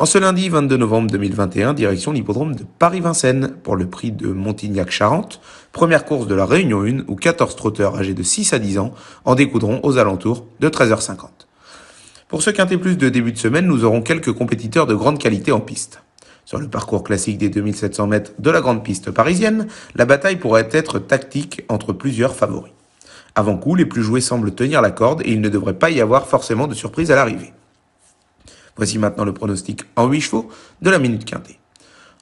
En ce lundi 22 novembre 2021, direction l'hippodrome de Paris-Vincennes pour le prix de Montignac-Charente, première course de la Réunion 1 où 14 trotteurs âgés de 6 à 10 ans en découdront aux alentours de 13h50. Pour ce quintet plus de début de semaine, nous aurons quelques compétiteurs de grande qualité en piste. Sur le parcours classique des 2700 mètres de la grande piste parisienne, la bataille pourrait être tactique entre plusieurs favoris. Avant coup, les plus joués semblent tenir la corde et il ne devrait pas y avoir forcément de surprise à l'arrivée. Voici maintenant le pronostic en 8 chevaux de la minute quintée.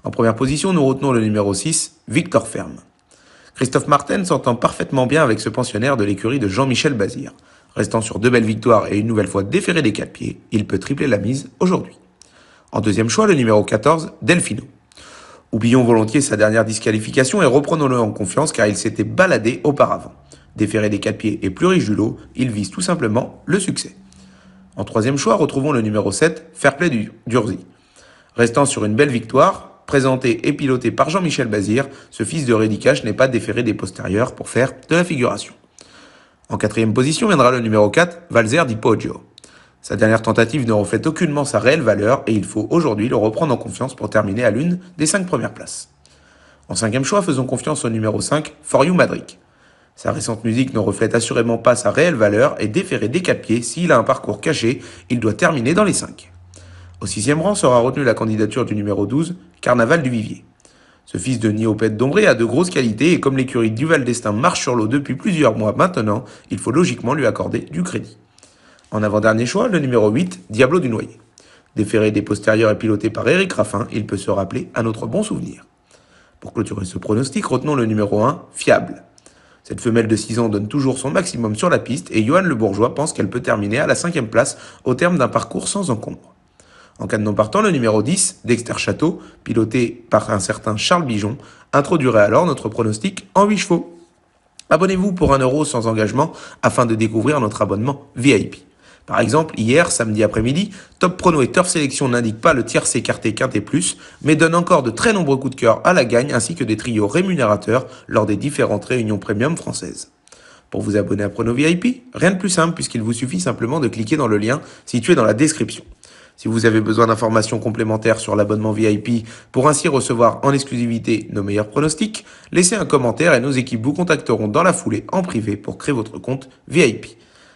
En première position, nous retenons le numéro 6, Victor Ferme. Christophe Martin s'entend parfaitement bien avec ce pensionnaire de l'écurie de Jean-Michel Bazir. Restant sur deux belles victoires et une nouvelle fois déféré des quatre pieds, il peut tripler la mise aujourd'hui. En deuxième choix, le numéro 14, Delfino. Oublions volontiers sa dernière disqualification et reprenons-le en confiance car il s'était baladé auparavant. Déféré des quatre pieds et plus il vise tout simplement le succès. En troisième choix, retrouvons le numéro 7, Fairplay du Durzi. Restant sur une belle victoire, présenté et piloté par Jean-Michel Bazir, ce fils de Redicache n'est pas déféré des postérieurs pour faire de la figuration. En quatrième position viendra le numéro 4, Valzer di Poggio. Sa dernière tentative ne reflète aucunement sa réelle valeur et il faut aujourd'hui le reprendre en confiance pour terminer à l'une des cinq premières places. En cinquième choix, faisons confiance au numéro 5, For You Madric. Sa récente musique ne reflète assurément pas sa réelle valeur et déféré des quatre s'il a un parcours caché, il doit terminer dans les cinq. Au sixième rang sera retenue la candidature du numéro 12, Carnaval du Vivier. Ce fils de Néopète d'Ombré a de grosses qualités et comme l'écurie Val Destin marche sur l'eau depuis plusieurs mois maintenant, il faut logiquement lui accorder du crédit. En avant-dernier choix, le numéro 8, Diablo du Noyer. Déféré des postérieurs et piloté par Eric Raffin, il peut se rappeler à notre bon souvenir. Pour clôturer ce pronostic, retenons le numéro 1, Fiable. Cette femelle de 6 ans donne toujours son maximum sur la piste et Johan Le Bourgeois pense qu'elle peut terminer à la cinquième place au terme d'un parcours sans encombre. En cas de non partant, le numéro 10, Dexter Château, piloté par un certain Charles Bijon, introduirait alors notre pronostic en 8 chevaux. Abonnez-vous pour 1€ euro sans engagement afin de découvrir notre abonnement VIP. Par exemple, hier, samedi après-midi, Top Prono et Turf Sélection n'indiquent pas le tiers écarté et plus, mais donnent encore de très nombreux coups de cœur à la gagne ainsi que des trios rémunérateurs lors des différentes réunions premium françaises. Pour vous abonner à Prono VIP, rien de plus simple puisqu'il vous suffit simplement de cliquer dans le lien situé dans la description. Si vous avez besoin d'informations complémentaires sur l'abonnement VIP pour ainsi recevoir en exclusivité nos meilleurs pronostics, laissez un commentaire et nos équipes vous contacteront dans la foulée en privé pour créer votre compte VIP.